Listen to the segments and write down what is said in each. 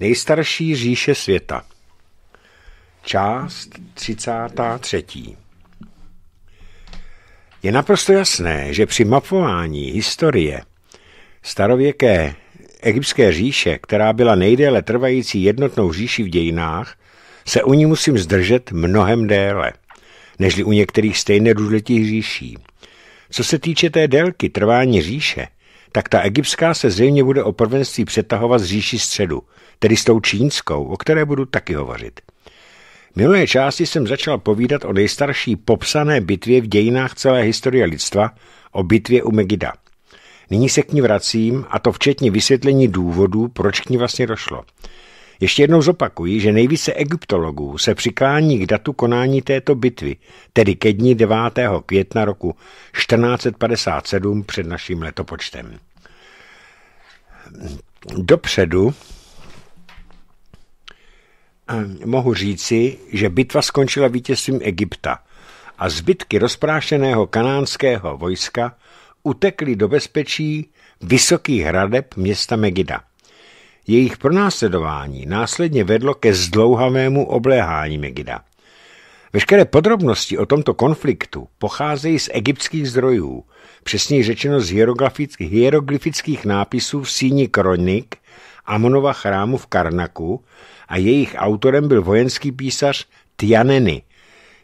Nejstarší říše světa. Část 33. Je naprosto jasné, že při mapování historie starověké egyptské říše, která byla nejdéle trvající jednotnou říši v dějinách, se u ní musím zdržet mnohem déle, nežli u některých stejně důležitých říší. Co se týče té délky trvání říše, tak ta egyptská se zřejmě bude o prvenství přetahovat z říši středu – tedy s tou čínskou, o které budu taky hovořit. Minulé části jsem začal povídat o nejstarší popsané bitvě v dějinách celé historie lidstva, o bitvě u Megida. Nyní se k ní vracím, a to včetně vysvětlení důvodů, proč k ní vlastně došlo. Ještě jednou zopakuji, že nejvíce egyptologů se přiklání k datu konání této bitvy, tedy ke dní 9. května roku 1457 před naším letopočtem. Dopředu Ehm, mohu říci, že bitva skončila vítězstvím Egypta a zbytky rozprášeného kanánského vojska utekly do bezpečí vysokých hradeb města Megida. Jejich pronásledování následně vedlo ke zdlouhavému obléhání Megida. Veškeré podrobnosti o tomto konfliktu pocházejí z egyptských zdrojů, přesněji řečeno z hieroglyfických, nápisů v síni Kronik a Monova chrámu v Karnaku, a jejich autorem byl vojenský písař Tianeny.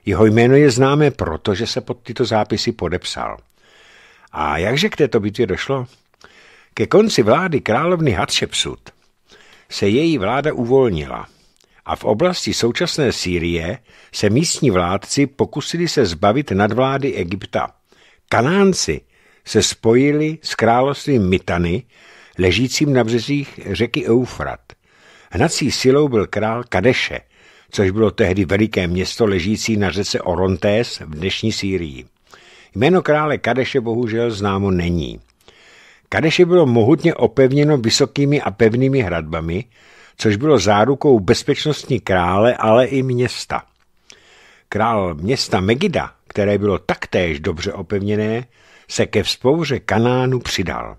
Jeho jméno je známé proto, že se pod tyto zápisy podepsal. A jakže k této bitvě došlo? Ke konci vlády královny Hatshepsut se její vláda uvolnila a v oblasti současné Sýrie se místní vládci pokusili se zbavit nadvlády Egypta. Kanánci se spojili s královstvím Mitany, ležícím na březích řeky Eufrat – Hnací silou byl král Kadeše, což bylo tehdy veliké město ležící na řece Orontes v dnešní Sýrii. Jméno krále Kadeše bohužel známo není. Kadeše bylo mohutně opevněno vysokými a pevnými hradbami, což bylo zárukou bezpečnostní krále, ale i města. Král města Megida, které bylo taktéž dobře opevněné, se ke vzpouře Kanánu přidal.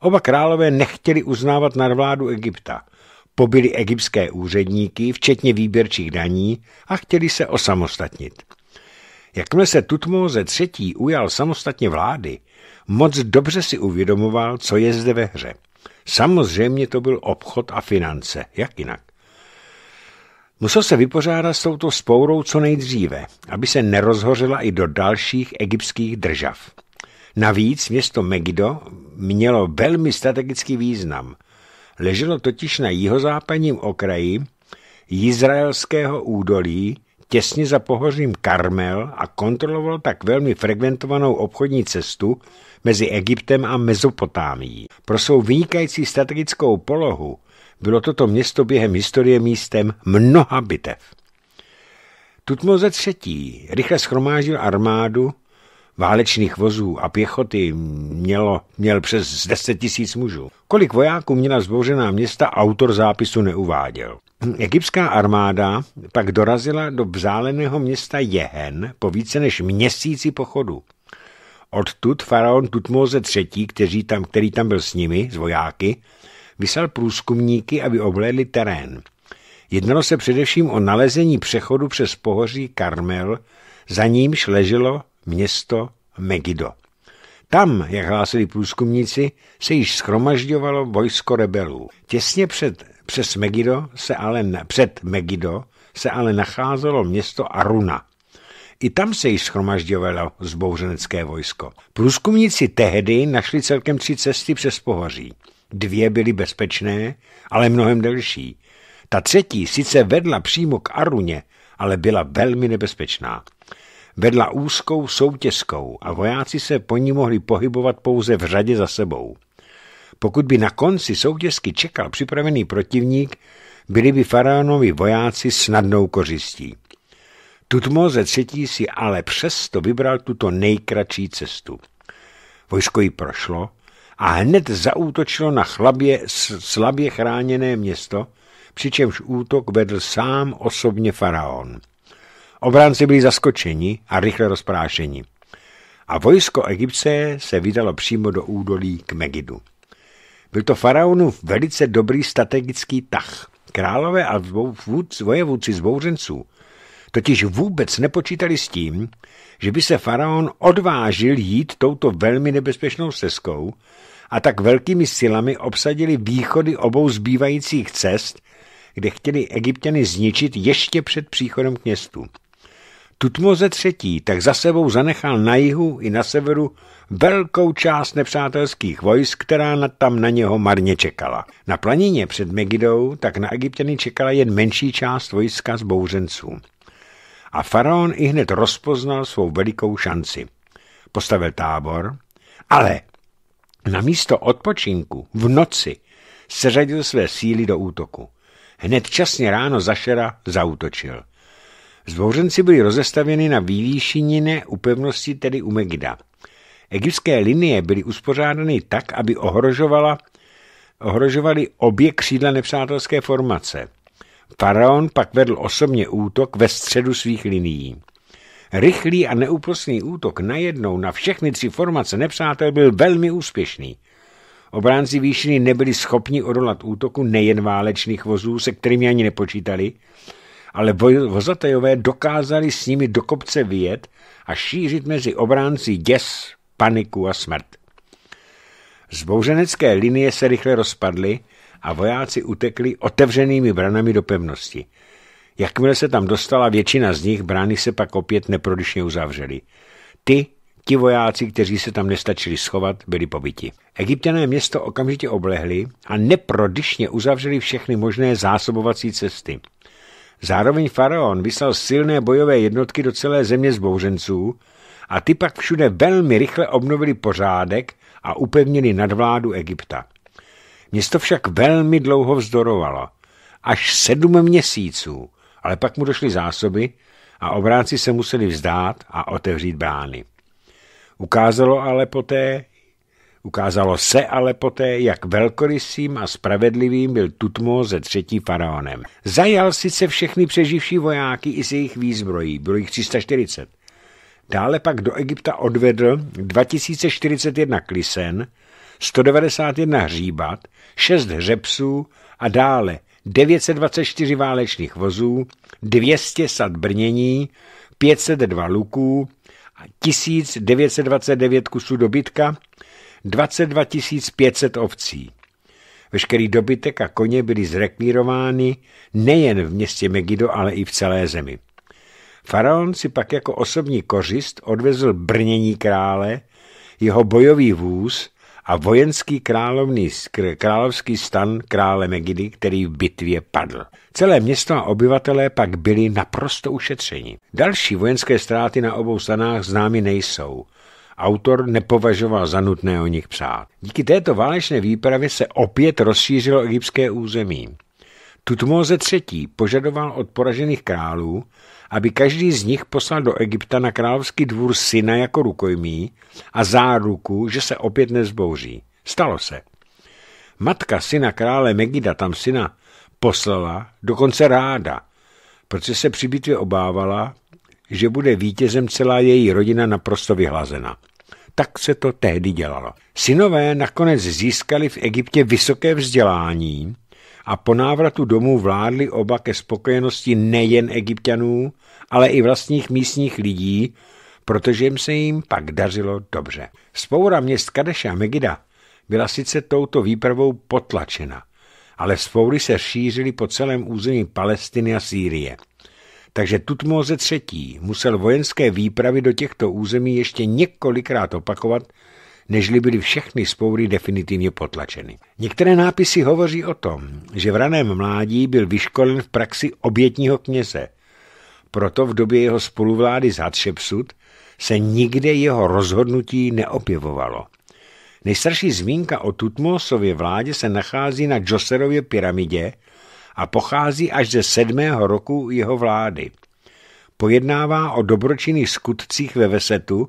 Oba králové nechtěli uznávat nadvládu Egypta – Pobili egyptské úředníky, včetně výběrčích daní, a chtěli se osamostatnit. Jakmile se Tutmóze III. ujal samostatně vlády, moc dobře si uvědomoval, co je zde ve hře. Samozřejmě to byl obchod a finance, jak jinak. Musel se vypořádat s touto spourou co nejdříve, aby se nerozhořela i do dalších egyptských držav. Navíc město Megido mělo velmi strategický význam. Leželo totiž na jihozápadním okraji izraelského údolí, těsně za pohořím Karmel a kontroloval tak velmi frekventovanou obchodní cestu mezi Egyptem a Mezopotámií. Pro svou vynikající strategickou polohu bylo toto město během historie místem mnoha bitev. Tutmoze III. rychle schromáždil armádu válečných vozů a pěchoty mělo, měl přes 10 tisíc mužů. Kolik vojáků měla zbouřená města, autor zápisu neuváděl. Egyptská armáda pak dorazila do vzáleného města Jehen po více než měsíci pochodu. Odtud faraon Tutmoze III., který tam, který tam byl s nimi, z vojáky, vyslal průzkumníky, aby oblédli terén. Jednalo se především o nalezení přechodu přes pohoří Karmel, za nímž leželo město Megido. Tam, jak hlásili průzkumníci, se již schromažďovalo vojsko rebelů. Těsně před, přes Megido se ale, před Megido se ale nacházelo město Aruna. I tam se již schromažďovalo zbouřenecké vojsko. Průzkumníci tehdy našli celkem tři cesty přes pohoří. Dvě byly bezpečné, ale mnohem delší. Ta třetí sice vedla přímo k Aruně, ale byla velmi nebezpečná vedla úzkou soutězkou a vojáci se po ní mohli pohybovat pouze v řadě za sebou. Pokud by na konci soutězky čekal připravený protivník, byli by faraonovi vojáci snadnou kořistí. Tutmoze třetí si ale přesto vybral tuto nejkratší cestu. Vojsko jí prošlo a hned zaútočilo na chlabě, slabě chráněné město, přičemž útok vedl sám osobně faraon. Obránci byli zaskočeni a rychle rozprášeni. A vojsko Egyptské se vydalo přímo do údolí k Megidu. Byl to faraonův velice dobrý strategický tah. Králové a vojevůci zbouřenců totiž vůbec nepočítali s tím, že by se faraon odvážil jít touto velmi nebezpečnou stezkou a tak velkými silami obsadili východy obou zbývajících cest, kde chtěli egyptěny zničit ještě před příchodem k městu. Tutmoze třetí tak za sebou zanechal na jihu i na severu velkou část nepřátelských vojsk, která tam na něho marně čekala. Na planině před Megidou tak na Egyptěny čekala jen menší část vojska z bouřenců. A faraon i hned rozpoznal svou velikou šanci. Postavil tábor, ale na místo odpočinku v noci seřadil své síly do útoku. Hned časně ráno zašera zautočil – Zvořenci byli rozestavěni na vývýšinině upevnosti, tedy u Megida. Egyptské linie byly uspořádány tak, aby ohrožovala, ohrožovali obě křídla nepřátelské formace. Faraon pak vedl osobně útok ve středu svých linií. Rychlý a neúprostný útok najednou na všechny tři formace nepřátel byl velmi úspěšný. Obránci výšiny nebyli schopni odolat útoku nejen válečných vozů, se kterými ani nepočítali, ale vozatajové dokázali s nimi do kopce vyjet a šířit mezi obránci děs, paniku a smrt. Zbouřenecké linie se rychle rozpadly a vojáci utekli otevřenými branami do pevnosti. Jakmile se tam dostala většina z nich, brány se pak opět neprodyšně uzavřely. Ty, ti vojáci, kteří se tam nestačili schovat, byli pobyti. Egyptěné město okamžitě oblehli a neprodyšně uzavřeli všechny možné zásobovací cesty. Zároveň faraon vyslal silné bojové jednotky do celé země zbouřenců a ty pak všude velmi rychle obnovili pořádek a upevnili nadvládu Egypta. Město však velmi dlouho vzdorovalo, až sedm měsíců, ale pak mu došly zásoby a obránci se museli vzdát a otevřít brány. Ukázalo ale poté, Ukázalo se ale poté, jak velkorysým a spravedlivým byl tutmo ze třetí faraonem. Zajal sice všechny přeživší vojáky i z jejich výzbrojí, bylo jich 340. Dále pak do Egypta odvedl 2041 klisen, 191 hříbat, 6 hřebsů a dále 924 válečných vozů, 200 sad brnění, 502 luků, 1929 kusů dobytka, 22 500 ovcí. Veškerý dobytek a koně byly zrekvírovány nejen v městě Megido, ale i v celé zemi. Faraon si pak jako osobní kořist odvezl brnění krále, jeho bojový vůz a vojenský královný, královský stan krále Megidy, který v bitvě padl. Celé město a obyvatelé pak byli naprosto ušetřeni. Další vojenské ztráty na obou stanách známy nejsou – autor nepovažoval za nutné o nich psát. Díky této válečné výpravě se opět rozšířilo egyptské území. Tutmoze III. požadoval od poražených králů, aby každý z nich poslal do Egypta na královský dvůr syna jako rukojmí a záruku, že se opět nezbouří. Stalo se. Matka syna krále Megida tam syna poslala, dokonce ráda, protože se při bitvě obávala, že bude vítězem celá její rodina naprosto vyhlazena. Tak se to tehdy dělalo. Synové nakonec získali v Egyptě vysoké vzdělání a po návratu domů vládli oba ke spokojenosti nejen egyptianů, ale i vlastních místních lidí, protože jim se jim pak dařilo dobře. Spoura měst Kadeša a Megida byla sice touto výpravou potlačena, ale spoury se šířily po celém území Palestiny a Sýrie – takže Tutmoze III. musel vojenské výpravy do těchto území ještě několikrát opakovat, nežli byly všechny spoury definitivně potlačeny. Některé nápisy hovoří o tom, že v raném mládí byl vyškolen v praxi obětního kněze. Proto v době jeho spoluvlády s Hatshepsut se nikde jeho rozhodnutí neopěvovalo. Nejstarší zmínka o Tutmosově vládě se nachází na Joserově pyramidě, a pochází až ze sedmého roku jeho vlády. Pojednává o dobročinných skutcích ve Vesetu,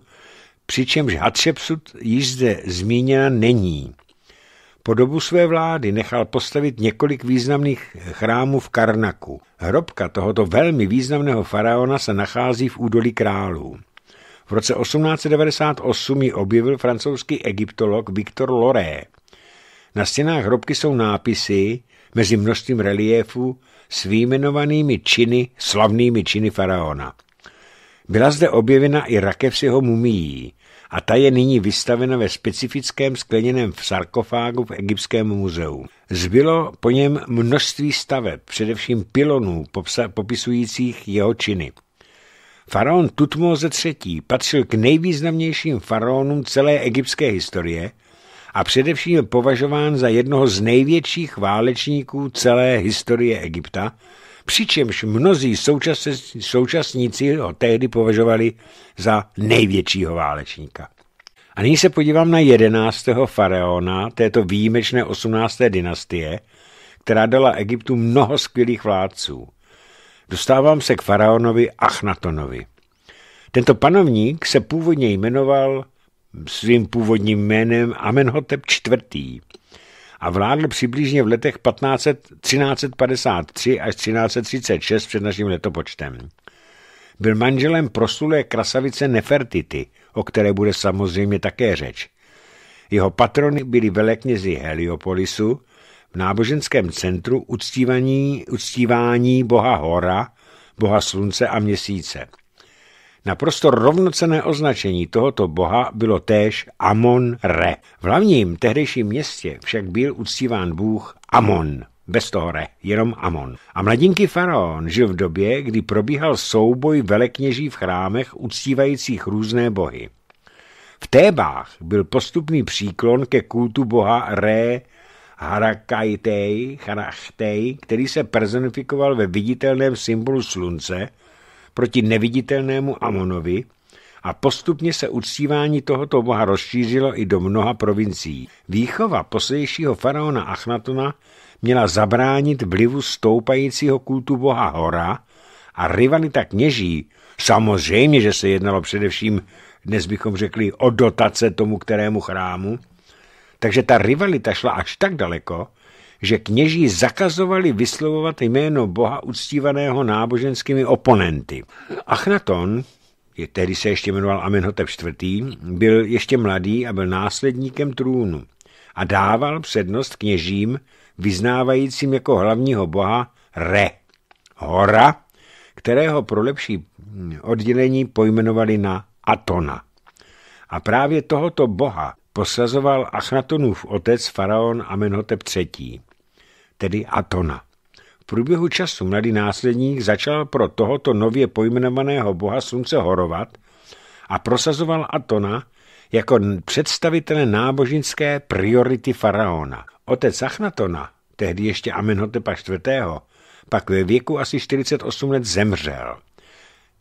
přičemž Hatshepsut již zde zmíněna není. Po dobu své vlády nechal postavit několik významných chrámů v Karnaku. Hrobka tohoto velmi významného faraona se nachází v údolí králů. V roce 1898 ji objevil francouzský egyptolog Victor Loré. Na stěnách hrobky jsou nápisy mezi množstvím reliefů s výjmenovanými činy, slavnými činy faraona. Byla zde objevena i rakev s jeho mumií a ta je nyní vystavena ve specifickém skleněném sarkofágu v Egyptském muzeu. Zbylo po něm množství staveb, především pilonů popisujících jeho činy. Faraon Tutmoze III. patřil k nejvýznamnějším faraonům celé egyptské historie – a především považován za jednoho z největších válečníků celé historie Egypta, přičemž mnozí současníci ho tehdy považovali za největšího válečníka. A nyní se podívám na jedenáctého faraona této výjimečné 18. dynastie, která dala Egyptu mnoho skvělých vládců. Dostávám se k faraonovi Achnatonovi. Tento panovník se původně jmenoval svým původním jménem Amenhotep IV. a vládl přibližně v letech 15, 1353 až 1336 před naším letopočtem. Byl manželem prosulé krasavice Nefertity, o které bude samozřejmě také řeč. Jeho patrony byli veleknězi Heliopolisu, v náboženském centru uctívání, uctívání boha Hora, boha slunce a měsíce. Naprosto rovnocené označení tohoto boha bylo též Amon-Re. V hlavním tehdejším městě však byl uctíván bůh Amon bez toho re, jenom Amon. A mladinký faraon žil v době, kdy probíhal souboj velekněží v chrámech uctívajících různé bohy. V Tébách byl postupný příklon ke kultu boha Re Harakajtej, který se personifikoval ve viditelném symbolu slunce, proti neviditelnému Amonovi a postupně se uctívání tohoto boha rozšířilo i do mnoha provincií. Výchova pozdějšího faraona Achnatona měla zabránit vlivu stoupajícího kultu boha Hora a rivalita kněží, samozřejmě, že se jednalo především, dnes bychom řekli, o dotace tomu kterému chrámu, takže ta rivalita šla až tak daleko, že kněží zakazovali vyslovovat jméno Boha uctívaného náboženskými oponenty. Achnaton, který se ještě jmenoval Amenhotep IV., byl ještě mladý a byl následníkem trůnu a dával přednost kněžím, vyznávajícím jako hlavního boha Re, hora, kterého pro lepší oddělení pojmenovali na Atona. A právě tohoto boha posazoval Achnatonův otec faraon Amenhotep III tedy Atona. V průběhu času mladý následník začal pro tohoto nově pojmenovaného boha slunce horovat a prosazoval Atona jako představitele náboženské priority faraona. Otec Achnatona, tehdy ještě Amenhotepa IV., pak ve věku asi 48 let zemřel.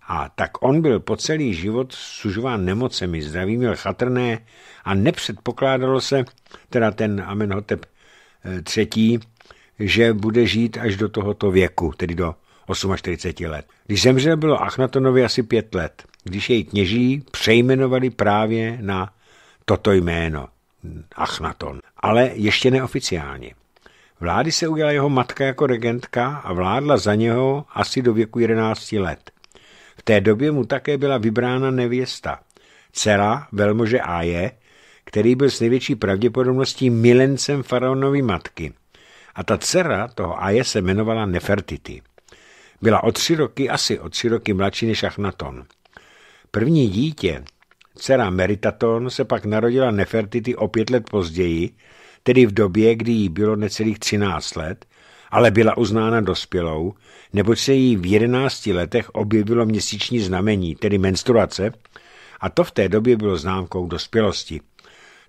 A tak on byl po celý život sužován nemocemi, zdraví měl chatrné a nepředpokládalo se, teda ten Amenhotep eh, třetí, že bude žít až do tohoto věku, tedy do 48 let. Když zemřel, bylo Achnatonovi asi pět let. Když jej kněží přejmenovali právě na toto jméno, Achnaton, ale ještě neoficiálně. Vlády se udělala jeho matka jako regentka a vládla za něho asi do věku 11 let. V té době mu také byla vybrána nevěsta, dcera velmože Aje, který byl s největší pravděpodobností milencem faraonovy matky – a ta dcera toho Aje se jmenovala Nefertity. Byla o tři roky, asi o tři roky mladší než Achnaton. První dítě, dcera Meritaton, se pak narodila Nefertity o pět let později, tedy v době, kdy jí bylo necelých třináct let, ale byla uznána dospělou, neboť se jí v jedenácti letech objevilo měsíční znamení, tedy menstruace, a to v té době bylo známkou dospělosti.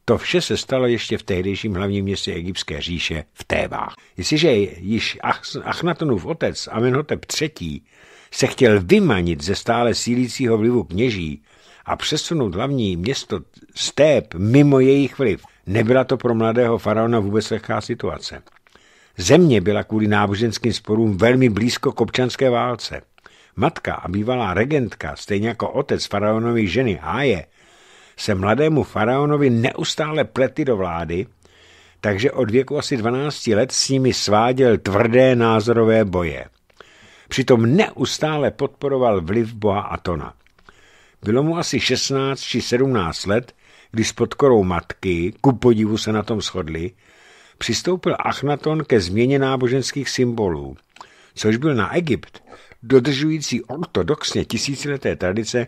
To vše se stalo ještě v tehdejším hlavním městě egyptské říše v Tébách. Jestliže již Achnatonův otec Amenhotep III. se chtěl vymanit ze stále sílícího vlivu kněží a přesunout hlavní město z Téb mimo jejich vliv, nebyla to pro mladého faraona vůbec lehká situace. Země byla kvůli náboženským sporům velmi blízko k občanské válce. Matka a bývalá regentka, stejně jako otec faraonovy ženy Háje, se mladému faraonovi neustále plety do vlády, takže od věku asi 12 let s nimi sváděl tvrdé názorové boje. Přitom neustále podporoval vliv boha Atona. Bylo mu asi 16 či 17 let, kdy s podkorou matky, ku podivu se na tom shodli, přistoupil Achnaton ke změně náboženských symbolů, což byl na Egypt, dodržující ortodoxně tisícileté tradice,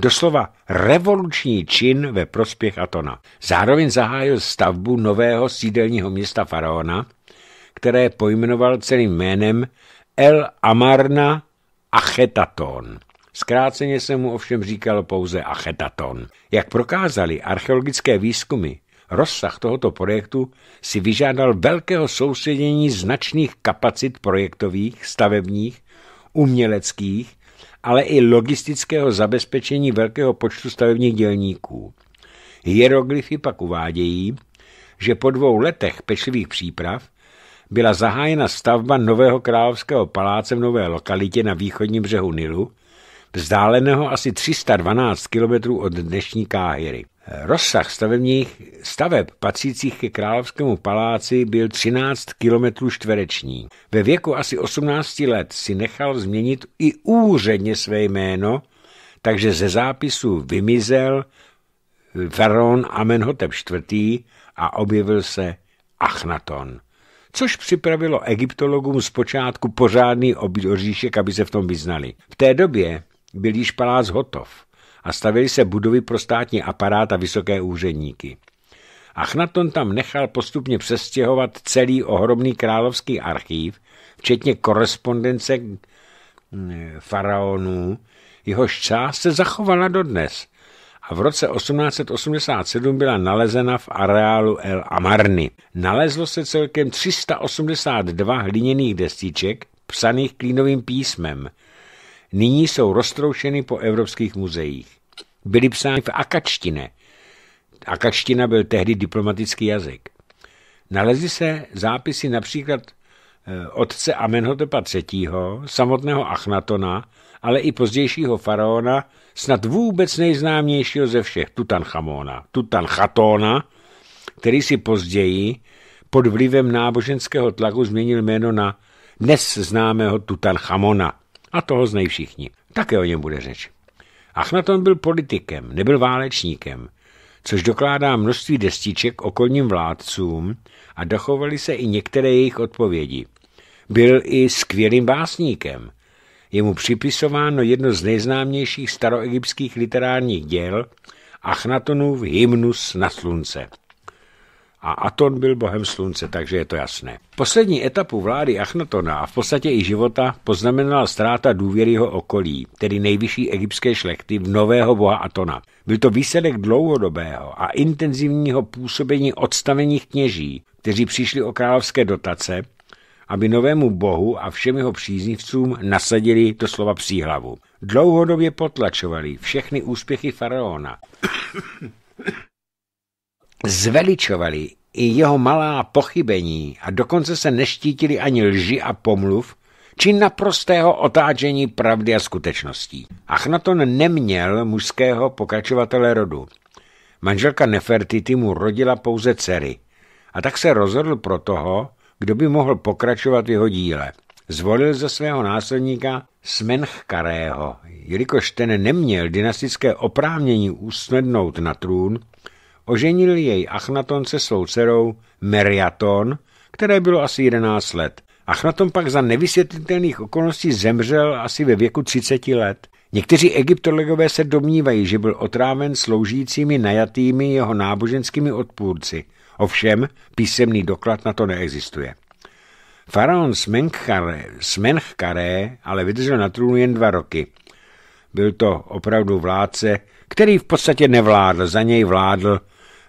doslova revoluční čin ve prospěch Atona. Zároveň zahájil stavbu nového sídelního města Faraona, které pojmenoval celým jménem El Amarna Achetaton. Zkráceně se mu ovšem říkalo pouze Achetaton. Jak prokázali archeologické výzkumy, rozsah tohoto projektu si vyžádal velkého soustředění značných kapacit projektových, stavebních, uměleckých ale i logistického zabezpečení velkého počtu stavebních dělníků. Hieroglyfy pak uvádějí, že po dvou letech pečlivých příprav byla zahájena stavba nového královského paláce v nové lokalitě na východním břehu Nilu, vzdáleného asi 312 km od dnešní Káhyry. Rozsah stavebních staveb patřících ke Královskému paláci byl 13 km čtvereční. Ve věku asi 18 let si nechal změnit i úředně své jméno, takže ze zápisu vymizel Varon Amenhotep IV. a objevil se Achnaton, což připravilo egyptologům zpočátku pořádný oříšek, aby se v tom vyznali. V té době byl již palác hotov a stavěly se budovy pro státní aparát a vysoké úředníky. Achnaton tam nechal postupně přestěhovat celý ohromný královský archív, včetně korespondence mm, faraonů, jehož část se zachovala dodnes a v roce 1887 byla nalezena v areálu El Amarny. Nalezlo se celkem 382 hliněných destiček psaných klínovým písmem – nyní jsou roztroušeny po evropských muzeích. Byly psány v akačtině. Akačtina byl tehdy diplomatický jazyk. Nalezly se zápisy například e, otce Amenhotepa III., samotného Achnatona, ale i pozdějšího faraona, snad vůbec nejznámějšího ze všech, Tutanchamona, Tutanchatona, který si později pod vlivem náboženského tlaku změnil jméno na dnes známého Tutanchamona. A toho znají všichni. Také o něm bude řeč. Achnaton byl politikem, nebyl válečníkem, což dokládá množství destiček okolním vládcům a dochovaly se i některé jejich odpovědi. Byl i skvělým básníkem. Je mu připisováno jedno z nejznámějších staroegyptských literárních děl Achnatonův hymnus na slunce a Aton byl bohem slunce, takže je to jasné. Poslední etapu vlády Achnatona a v podstatě i života poznamenala ztráta důvěry jeho okolí, tedy nejvyšší egyptské šlechty v nového boha Atona. Byl to výsledek dlouhodobého a intenzivního působení odstavených kněží, kteří přišli o královské dotace, aby novému bohu a všem jeho příznivcům nasadili to slova příhlavu. Dlouhodobě potlačovali všechny úspěchy faraona zveličovali i jeho malá pochybení a dokonce se neštítili ani lži a pomluv, či naprostého otáčení pravdy a skutečností. Achnaton neměl mužského pokračovatele rodu. Manželka Nefertity mu rodila pouze dcery a tak se rozhodl pro toho, kdo by mohl pokračovat jeho díle. Zvolil ze svého následníka Smenchkarého, jelikož ten neměl dynastické oprávnění usnednout na trůn, oženil jej Achnaton se svou dcerou Meriaton, které bylo asi 11 let. Achnaton pak za nevysvětlitelných okolností zemřel asi ve věku 30 let. Někteří egyptologové se domnívají, že byl otráven sloužícími najatými jeho náboženskými odpůrci. Ovšem, písemný doklad na to neexistuje. Faraon Smenchkaré ale vydržel na trůnu jen dva roky. Byl to opravdu vládce, který v podstatě nevládl, za něj vládl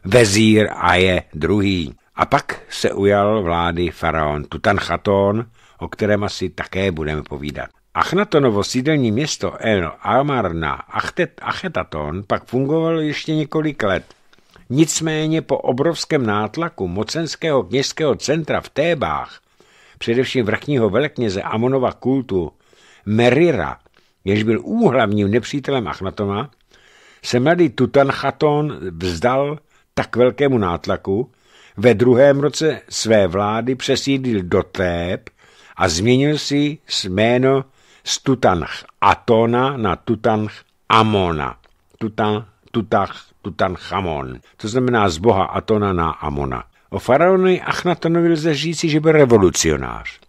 vezír a je druhý. A pak se ujal vlády faraon Tutanchaton, o kterém asi také budeme povídat. Achnatonovo sídelní město El Amarna Achtet, Achetaton pak fungovalo ještě několik let. Nicméně po obrovském nátlaku mocenského kněžského centra v Tébách, především vrchního velekněze Amonova kultu Merira, jež byl úhlavním nepřítelem Achnatona, se mladý Tutanchaton vzdal tak velkému nátlaku, ve druhém roce své vlády přesídlil do Tép a změnil si jméno z Tutanch Atona na Tutanch Amona. Tutan, tutach, Tutanchamon. To znamená z boha Atona na Amona. O faraonovi Achnatonovi lze říci, že byl revolucionář.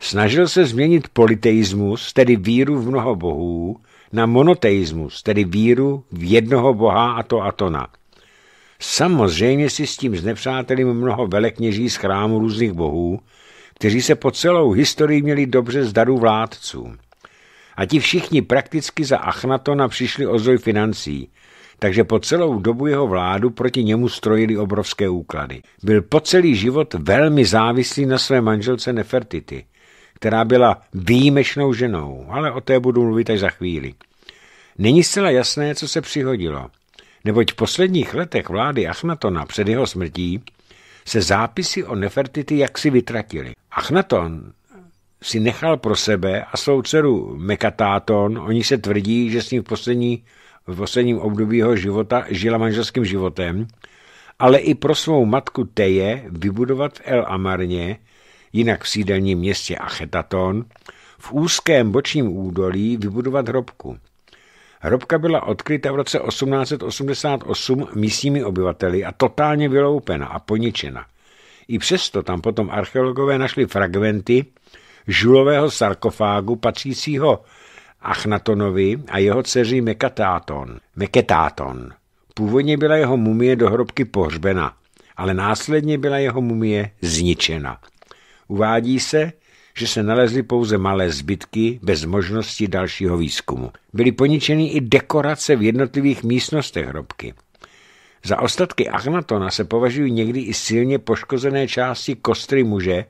Snažil se změnit politeismus, tedy víru v mnoho bohů, na monoteismus, tedy víru v jednoho boha a to Atona. Samozřejmě si s tím znepřátelím mnoho velekněží z chrámu různých bohů, kteří se po celou historii měli dobře z daru vládců. A ti všichni prakticky za Achnatona přišli o zdroj financí, takže po celou dobu jeho vládu proti němu strojili obrovské úklady. Byl po celý život velmi závislý na své manželce Nefertity, která byla výjimečnou ženou, ale o té budu mluvit až za chvíli. Není zcela jasné, co se přihodilo neboť v posledních letech vlády Achnatona před jeho smrtí se zápisy o Nefertity jaksi vytratily. Achnaton si nechal pro sebe a svou dceru Mekatáton, oni se tvrdí, že s ním v, poslední, v posledním období jeho života žila manželským životem, ale i pro svou matku Teje vybudovat v El Amarně, jinak v sídelním městě Achetaton, v úzkém bočním údolí vybudovat hrobku. Hrobka byla odkryta v roce 1888 místními obyvateli a totálně vyloupena a poničena. I přesto tam potom archeologové našli fragmenty žulového sarkofágu patřícího Achnatonovi a jeho dceři Mekatáton. Meketáton. Původně byla jeho mumie do hrobky pohřbena, ale následně byla jeho mumie zničena. Uvádí se, že se nalezly pouze malé zbytky bez možnosti dalšího výzkumu. Byly poničeny i dekorace v jednotlivých místnostech hrobky. Za ostatky Agnatona se považují někdy i silně poškozené části kostry muže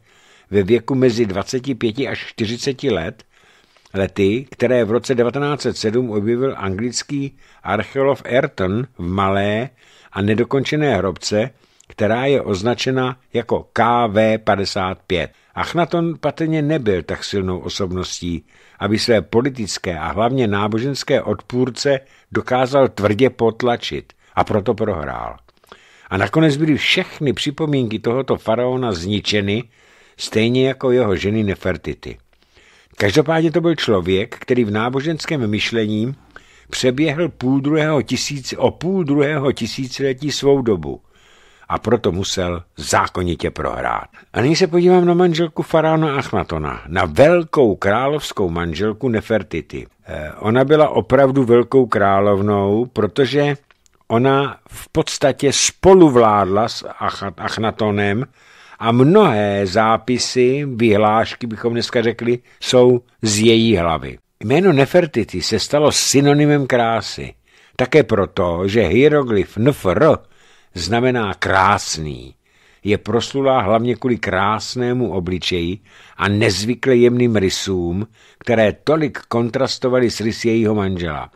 ve věku mezi 25 až 40 let, lety, které v roce 1907 objevil anglický archeolog Ayrton v malé a nedokončené hrobce, která je označena jako KV55. Achnaton patrně nebyl tak silnou osobností, aby své politické a hlavně náboženské odpůrce dokázal tvrdě potlačit a proto prohrál. A nakonec byly všechny připomínky tohoto faraona zničeny, stejně jako jeho ženy Nefertity. Každopádně to byl člověk, který v náboženském myšlení přeběhl půl druhého tisíc, o půl druhého tisíciletí svou dobu – a proto musel zákonitě prohrát. A nyní se podívám na manželku Farána Achnatona, na velkou královskou manželku Nefertity. Eh, ona byla opravdu velkou královnou, protože ona v podstatě spoluvládla s Achnatonem a mnohé zápisy, vyhlášky, bychom dneska řekli, jsou z její hlavy. Jméno Nefertity se stalo synonymem krásy. Také proto, že hieroglyf Nfr znamená krásný. Je proslulá hlavně kvůli krásnému obličeji a nezvykle jemným rysům, které tolik kontrastovaly s rysy jejího manžela.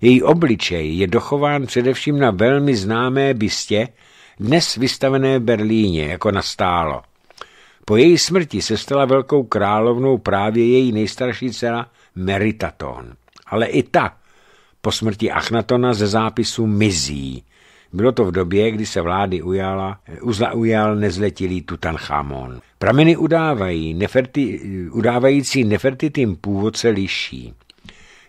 Její obličej je dochován především na velmi známé bystě, dnes vystavené v Berlíně jako na stálo. Po její smrti se stala velkou královnou právě její nejstarší dcera Meritaton. Ale i ta po smrti Achnatona ze zápisu mizí – bylo to v době, kdy se vlády ujala, uzla ujal nezletilý Tutanchamon. Prameny udávají, neferti, udávající Nefertitým původce liší.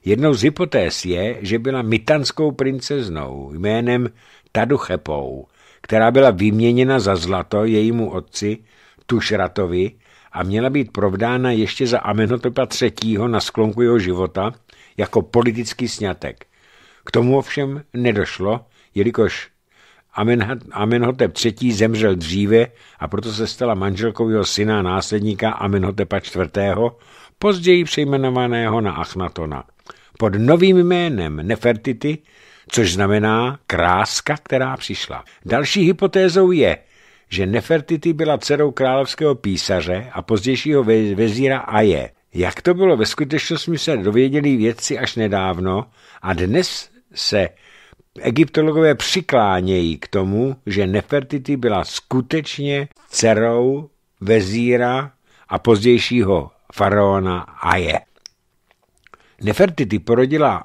Jednou z hypotéz je, že byla mytanskou princeznou jménem Taduchepou, která byla vyměněna za zlato jejímu otci Tušratovi a měla být provdána ještě za Amenhotepa III. na sklonku jeho života jako politický sňatek. K tomu ovšem nedošlo jelikož Amenhotep III. zemřel dříve a proto se stala manželkou jeho syna a následníka Amenhotepa IV., později přejmenovaného na Achnatona. Pod novým jménem Nefertity, což znamená kráska, která přišla. Další hypotézou je, že Nefertity byla dcerou královského písaře a pozdějšího vezíra Aje. Jak to bylo ve skutečnosti se dověděli vědci až nedávno a dnes se Egyptologové přiklánějí k tomu, že Nefertity byla skutečně dcerou vezíra a pozdějšího faraona Aje. Nefertity porodila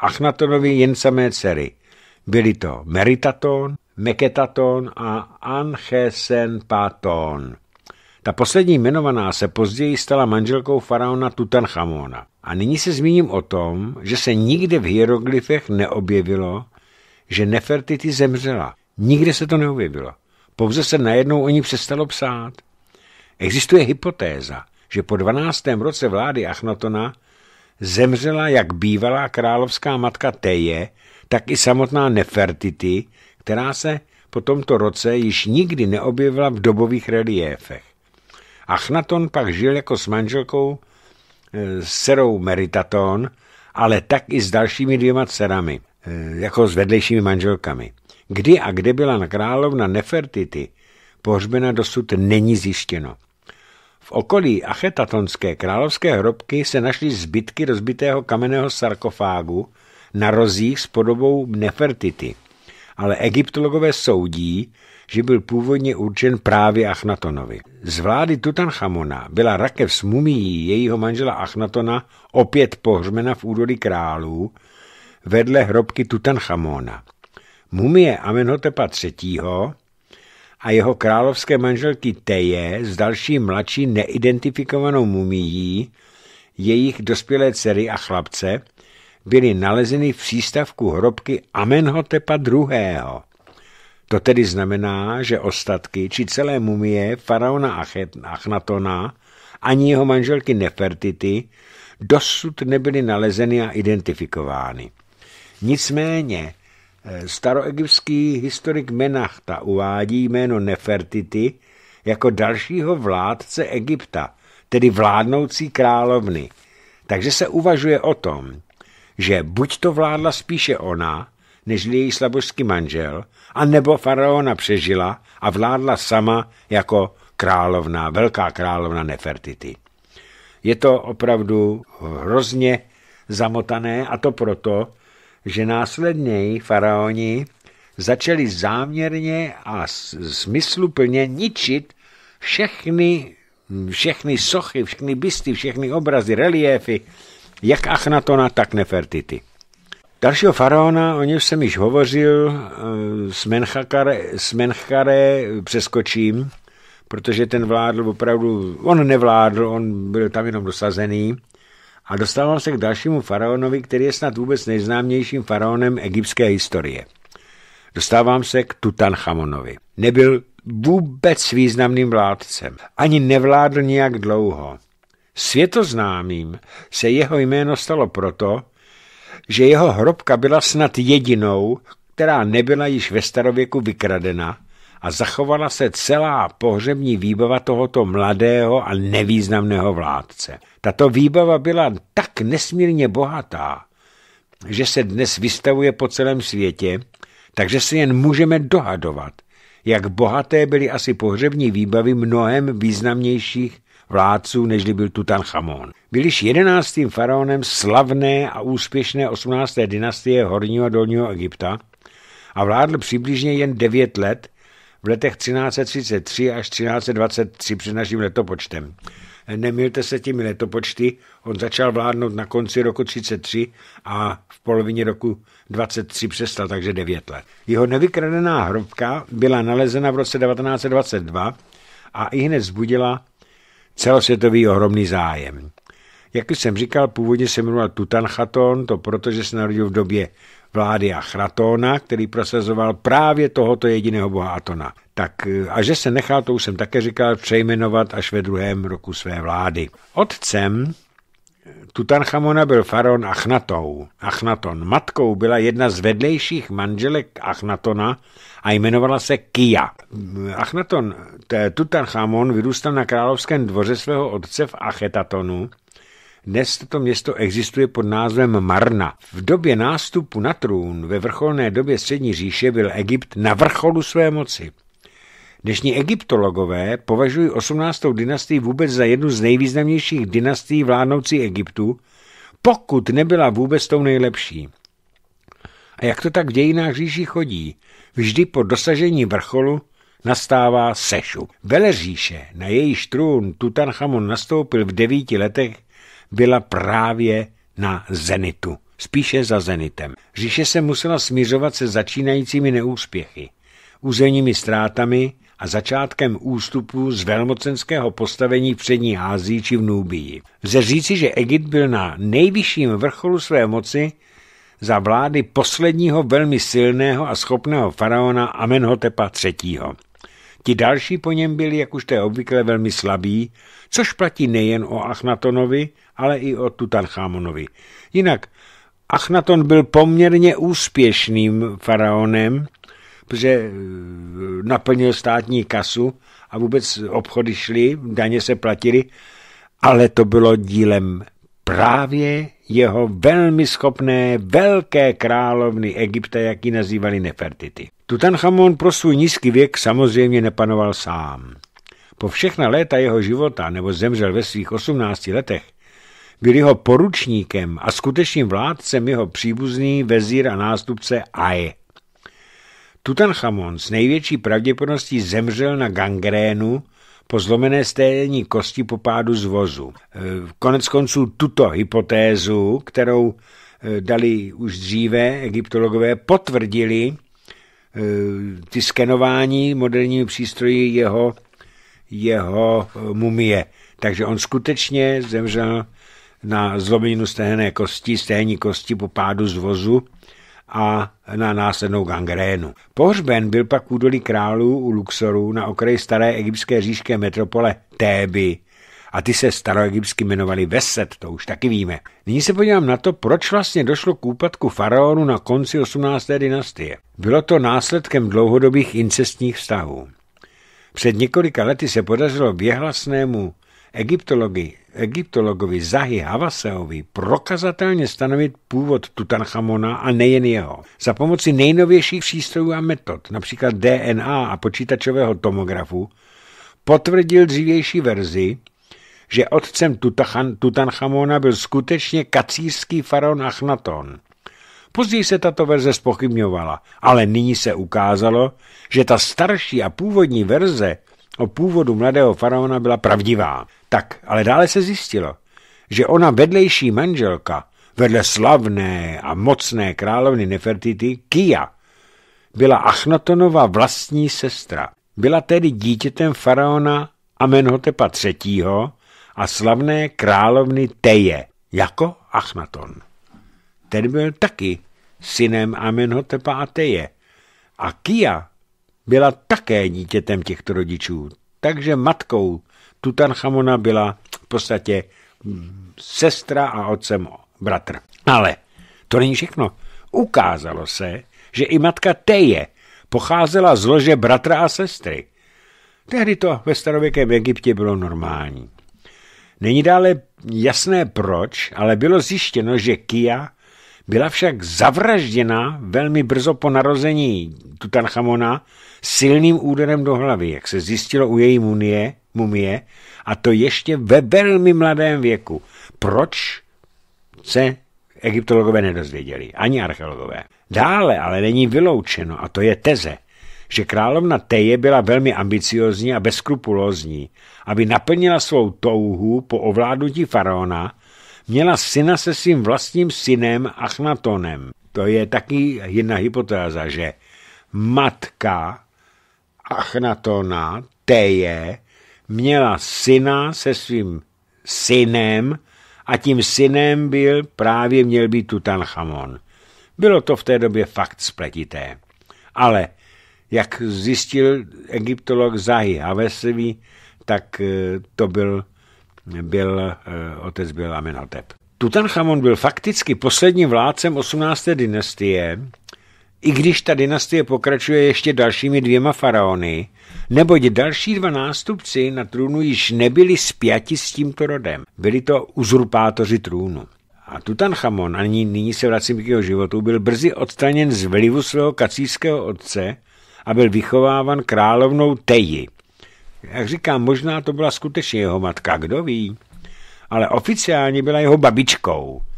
Achnatonovi jen samé dcery. Byly to Meritaton, Meketaton a Anchesenpaton. Ta poslední jmenovaná se později stala manželkou faraona Tutanchamona. A nyní se zmíním o tom, že se nikde v hieroglyfech neobjevilo, že Nefertiti zemřela. Nikde se to neobjevilo. Pouze se najednou o ní přestalo psát. Existuje hypotéza, že po 12. roce vlády Achnatona zemřela jak bývalá královská matka Teje, tak i samotná Nefertiti, která se po tomto roce již nikdy neobjevila v dobových reliéfech. Achnaton pak žil jako s manželkou e, s Serou Meritaton, ale tak i s dalšími dvěma dcerami. Eh, jako s vedlejšími manželkami. Kdy a kde byla na královna Nefertity pohřbena dosud není zjištěno. V okolí achetatonské královské hrobky se našly zbytky rozbitého kamenného sarkofágu na rozích s podobou Nefertity, ale egyptologové soudí, že byl původně určen právě Achnatonovi. Z vlády Tutanchamona byla rakev s mumií jejího manžela Achnatona opět pohřmena v údolí králů, vedle hrobky Tutanchamona. Mumie Amenhotepa III. a jeho královské manželky Teje s další mladší neidentifikovanou mumií, jejich dospělé dcery a chlapce, byly nalezeny v přístavku hrobky Amenhotepa II. To tedy znamená, že ostatky či celé mumie faraona Achnatona ani jeho manželky Nefertity dosud nebyly nalezeny a identifikovány. Nicméně eh, staroegyptský historik Menachta uvádí jméno Nefertity jako dalšího vládce Egypta, tedy vládnoucí královny. Takže se uvažuje o tom, že buď to vládla spíše ona, než její slabožský manžel, anebo faraona přežila a vládla sama jako královna, velká královna Nefertity. Je to opravdu hrozně zamotané a to proto, že následně faraoni začali záměrně a smysluplně ničit všechny, všechny sochy, všechny bysty, všechny obrazy, reliéfy, jak Achnatona, tak Nefertity. Dalšího faraona, o něm jsem již hovořil, s eh, Menchakare, s Menchakare přeskočím, protože ten vládl opravdu, on nevládl, on byl tam jenom dosazený, a dostávám se k dalšímu faraonovi, který je snad vůbec nejznámějším faraonem egyptské historie. Dostávám se k Tutanchamonovi. Nebyl vůbec významným vládcem. Ani nevládl nijak dlouho. Světoznámým se jeho jméno stalo proto, že jeho hrobka byla snad jedinou, která nebyla již ve starověku vykradena a zachovala se celá pohřební výbava tohoto mladého a nevýznamného vládce. Tato výbava byla tak nesmírně bohatá, že se dnes vystavuje po celém světě, takže si jen můžeme dohadovat, jak bohaté byly asi pohřební výbavy mnohem významnějších vládců, než byl Tutanchamon. Byl již jedenáctým faraonem slavné a úspěšné 18. dynastie Horního a Dolního Egypta a vládl přibližně jen devět let, v letech 1333 až 1323 před naším letopočtem. Nemilte se těmi letopočty, on začal vládnout na konci roku 33 a v polovině roku 23 přestal, takže 9 let. Jeho nevykradená hrobka byla nalezena v roce 1922 a i hned zbudila celosvětový ohromný zájem. Jak už jsem říkal, původně se jmenoval Tutanchaton, to protože se narodil v době vlády a který prosazoval právě tohoto jediného boha Atona. Tak e, a že se nechal, to už jsem také říkal, přejmenovat až ve druhém roku své vlády. Otcem e, Tutanchamona byl faraon Achnatou. Achnaton. Matkou byla jedna z vedlejších manželek Achnatona a jmenovala se Kia. Achnaton Tutanchamon vyrůstal na královském dvoře svého otce v Achetatonu dnes toto město existuje pod názvem Marna. V době nástupu na trůn ve vrcholné době střední říše byl Egypt na vrcholu své moci. Dnešní egyptologové považují 18. dynastii vůbec za jednu z nejvýznamnějších dynastií vládnoucí Egyptu, pokud nebyla vůbec tou nejlepší. A jak to tak v dějinách říši chodí? Vždy po dosažení vrcholu nastává sešu. Veleříše, na jejíž trůn Tutanchamon nastoupil v devíti letech byla právě na zenitu, spíše za zenitem. Říše se musela smířovat se začínajícími neúspěchy, územními ztrátami a začátkem ústupu z velmocenského postavení v přední Ázii či v Núbii. Lze říci, že Egypt byl na nejvyšším vrcholu své moci za vlády posledního velmi silného a schopného faraona Amenhotepa III. Ti další po něm byli, jak už to je obvykle, velmi slabí, což platí nejen o Achnatonovi, ale i o Tutanchamonovi. Jinak Achnaton byl poměrně úspěšným faraonem, protože eh, naplnil státní kasu a vůbec obchody šly, daně se platily, ale to bylo dílem právě jeho velmi schopné velké královny Egypta, jak ji nazývali Nefertity. Tutanchamon pro svůj nízký věk samozřejmě nepanoval sám. Po všechna léta jeho života, nebo zemřel ve svých 18 letech, byl jeho poručníkem a skutečným vládcem jeho příbuzný vezír a nástupce Aje. Tutanchamon s největší pravděpodobností zemřel na gangrénu, po zlomené stejení kosti po pádu z vozu. E, konec konců tuto hypotézu, kterou e, dali už dříve egyptologové, potvrdili e, ty skenování moderními přístroji jeho, jeho mumie. Takže on skutečně zemřel na zlomeninu stehené kosti, stehení kosti po pádu z vozu a na následnou gangrénu. Pohřben byl pak údolí králů u Luxoru na okraji staré egyptské říšské metropole Téby. A ty se staroegyptsky jmenovali Veset, to už taky víme. Nyní se podívám na to, proč vlastně došlo k úpadku faraonu na konci 18. dynastie. Bylo to následkem dlouhodobých incestních vztahů. Před několika lety se podařilo věhlasnému egyptologi, egyptologovi Zahy Havaseovi prokazatelně stanovit původ Tutanchamona a nejen jeho. Za pomoci nejnovějších přístrojů a metod, například DNA a počítačového tomografu, potvrdil dřívější verzi, že otcem Tutachan, Tutanchamona byl skutečně kacířský faraon Achnaton. Později se tato verze spochybňovala, ale nyní se ukázalo, že ta starší a původní verze o původu mladého faraona byla pravdivá. Tak, ale dále se zjistilo, že ona vedlejší manželka vedle slavné a mocné královny Nefertity Kia byla Achnatonova vlastní sestra. Byla tedy dítětem faraona Amenhotepa III. a slavné královny Teje jako Achnaton. Ten byl taky synem Amenhotepa a Teje. A Kia byla také dítětem těchto rodičů. Takže matkou Tutanchamona byla v podstatě mm, sestra a otcem bratr. Ale to není všechno. Ukázalo se, že i matka Teje pocházela z lože bratra a sestry. Tehdy to ve starověkém Egyptě bylo normální. Není dále jasné proč, ale bylo zjištěno, že Kia byla však zavražděna velmi brzo po narození Tutanchamona silným úderem do hlavy, jak se zjistilo u její munie, mumie, a to ještě ve velmi mladém věku. Proč se egyptologové nedozvěděli, ani archeologové. Dále ale není vyloučeno, a to je teze, že královna Teje byla velmi ambiciozní a bezkrupulózní, aby naplnila svou touhu po ovládnutí faraona, měla syna se svým vlastním synem Achnatonem. To je taky jedna hypotéza, že matka Achnatona, Teje, měla syna se svým synem a tím synem byl právě měl být Tutanchamon. Bylo to v té době fakt spletité. Ale jak zjistil egyptolog Zahi Havesevi, tak eh, to byl, byl eh, otec byl Amenhotep. Tutanchamon byl fakticky posledním vládcem 18. dynastie i když ta dynastie pokračuje ještě dalšími dvěma faraony, neboť další dva nástupci na trůnu již nebyli spjati s tímto rodem. Byli to uzurpátoři trůnu. A Tutanchamon, ani nyní se vracím k jeho životu, byl brzy odstraněn z vlivu svého kacířského otce a byl vychovávan královnou Teji. Jak říkám, možná to byla skutečně jeho matka, kdo ví. Ale oficiálně byla jeho babičkou –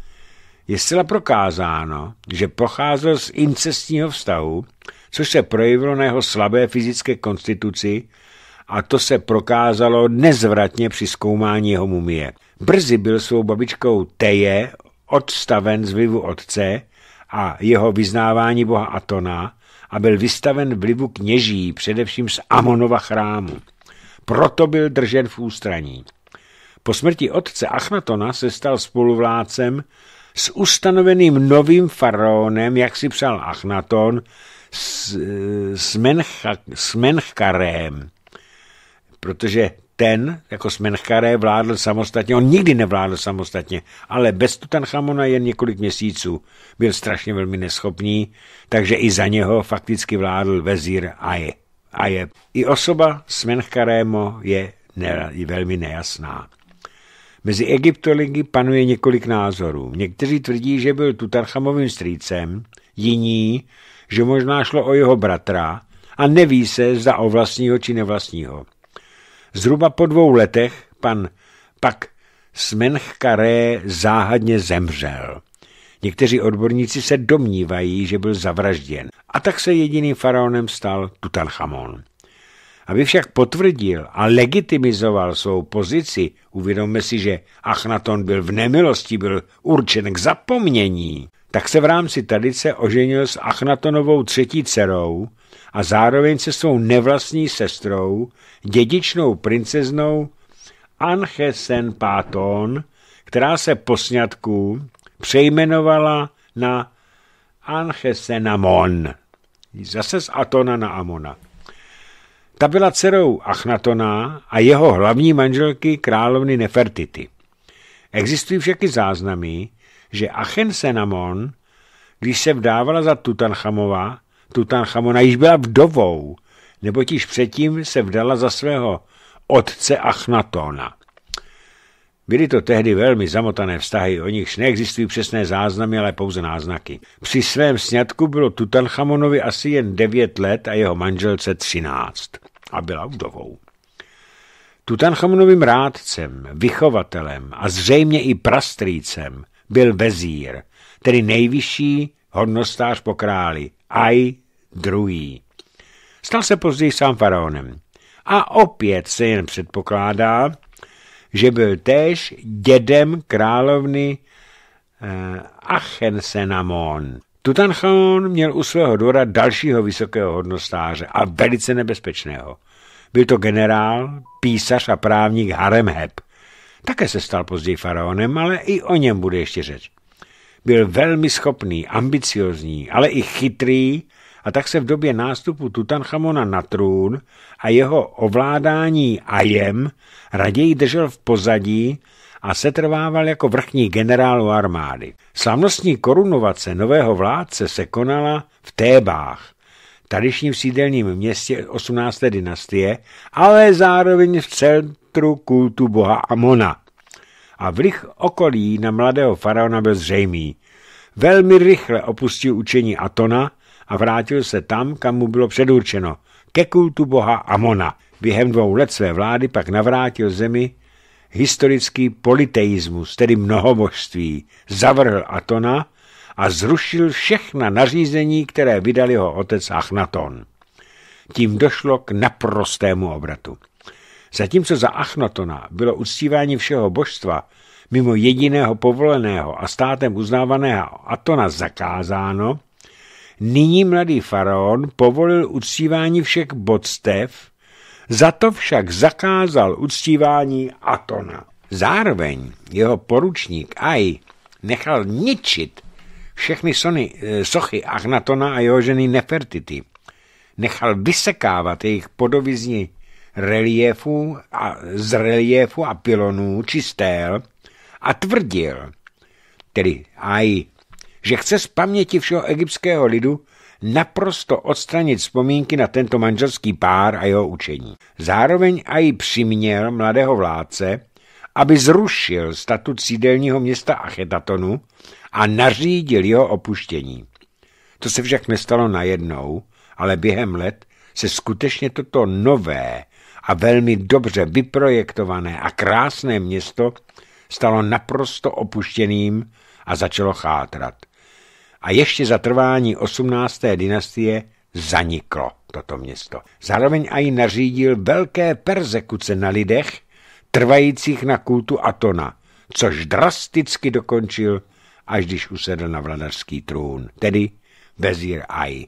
je zcela prokázáno, že pocházel z incestního vztahu, což se projevilo na jeho slabé fyzické konstituci a to se prokázalo nezvratně při zkoumání jeho mumie. Brzy byl svou babičkou Teje odstaven z vlivu otce a jeho vyznávání boha Atona a byl vystaven vlivu kněží, především z Amonova chrámu. Proto byl držen v ústraní. Po smrti otce Achnatona se stal spoluvládcem s ustanoveným novým faraonem, jak si psal Achnaton, s, s, Menchkarem, protože ten, jako Smenchkaré, vládl samostatně. On nikdy nevládl samostatně, ale bez Tutanchamona jen několik měsíců. Byl strašně velmi neschopný, takže i za něho fakticky vládl vezír Aje. Aje. I osoba Smenchkarémo je ne, velmi nejasná. Mezi egyptologi panuje několik názorů. Někteří tvrdí, že byl Tutarchamovým strýcem, jiní, že možná šlo o jeho bratra a neví se, zda o vlastního či nevlastního. Zhruba po dvou letech pan pak Smenchkaré záhadně zemřel. Někteří odborníci se domnívají, že byl zavražděn. A tak se jediným faraonem stal Tutanchamun. Aby však potvrdil a legitimizoval svou pozici, uvědomme si, že Achnaton byl v nemilosti, byl určen k zapomnění, tak se v rámci tradice oženil s Achnatonovou třetí dcerou a zároveň se svou nevlastní sestrou, dědičnou princeznou Anchesen Páton, která se po sňatku přejmenovala na Anchesenamon, zase z Atona na Amona. Ta byla dcerou Achnatona a jeho hlavní manželky královny Nefertity. Existují však i záznamy, že Senamon, když se vdávala za Tutanchamova, Tutanchamona již byla vdovou, nebo již předtím se vdala za svého otce Achnatona. Byly to tehdy velmi zamotané vztahy, o nichž neexistují přesné záznamy, ale pouze náznaky. Při svém sňatku bylo Tutanchamonovi asi jen 9 let a jeho manželce 13 a byla vdovou. Tutanchamonovým rádcem, vychovatelem a zřejmě i prastrýcem byl vezír, tedy nejvyšší hodnostář po králi, Aj druhý. Stal se později sám faraonem. A opět se jen předpokládá, že byl též dědem královny eh, Achensenamon, Tutanchamon měl u svého dvora dalšího vysokého hodnostáře a velice nebezpečného. Byl to generál, písař a právník Haremheb. Také se stal později faraonem, ale i o něm bude ještě řeč. Byl velmi schopný, ambiciozní, ale i chytrý a tak se v době nástupu Tutanchamona na trůn a jeho ovládání Ajem raději držel v pozadí a setrvával jako vrchní generál u armády. Slavnostní korunovace nového vládce se konala v Tébách, tadyšním sídelním městě 18. dynastie, ale zároveň v centru kultu boha Amona. A vliv okolí na mladého faraona byl zřejmý. Velmi rychle opustil učení Atona a vrátil se tam, kam mu bylo předurčeno, ke kultu boha Amona. Během dvou let své vlády pak navrátil zemi historický politeismus, tedy mnohobožství, zavrhl Atona a zrušil všechna nařízení, které vydal jeho otec Achnaton. Tím došlo k naprostému obratu. Zatímco za Achnatona bylo uctívání všeho božstva, mimo jediného povoleného a státem uznávaného Atona zakázáno, nyní mladý faraon povolil uctívání všech bodstev, za to však zakázal uctívání Atona. Zároveň jeho poručník Aj nechal ničit všechny sony, eh, sochy Agnatona a jeho ženy Nefertity. Nechal vysekávat jejich podobizni reliefu a z reliéfu a pilonů čistél a tvrdil, tedy Aj, že chce z paměti všeho egyptského lidu naprosto odstranit vzpomínky na tento manželský pár a jeho učení. Zároveň a i přiměl mladého vládce, aby zrušil statut sídelního města Achetatonu a nařídil jeho opuštění. To se však nestalo najednou, ale během let se skutečně toto nové a velmi dobře vyprojektované a krásné město stalo naprosto opuštěným a začalo chátrat a ještě za trvání 18. dynastie zaniklo toto město. Zároveň aj nařídil velké persekuce na lidech, trvajících na kultu Atona, což drasticky dokončil, až když usedl na vladařský trůn, tedy vezír Aj.